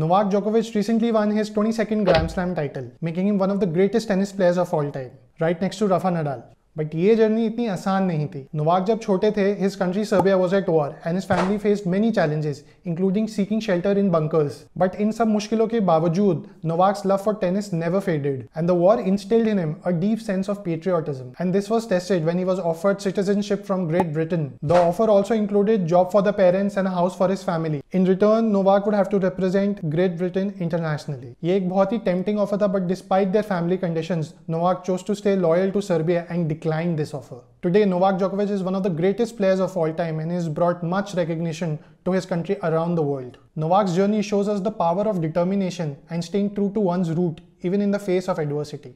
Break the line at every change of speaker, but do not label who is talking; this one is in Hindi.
Novak Djokovic recently won his 22nd Grand Slam title, making him one of the greatest tennis players of all time, right next to Rafa Nadal. But ये जर्नी इतनी आसान नहीं थी नोवाक जब छोटे थे his country Serbia was at war and his family faced many challenges including seeking shelter in bunkers but इन सब मुश्किलों के बावजूद Novak's love for tennis never faded and the war instilled in him a deep sense of patriotism and this was tested when he was offered citizenship from Great Britain the offer also included job for the parents and house for his family in return Novak would have to represent Great Britain internationally ये एक बहुत ही टेम्पटिंग ऑफर था but despite their family condition Novak chose to stay loyal to Serbia and declined this offer. Today, Novak Djokovic is one of the greatest players of all time and has brought much recognition to his country around the world. Novak's journey shows us the power of determination and staying true to one's root even in the face of adversity.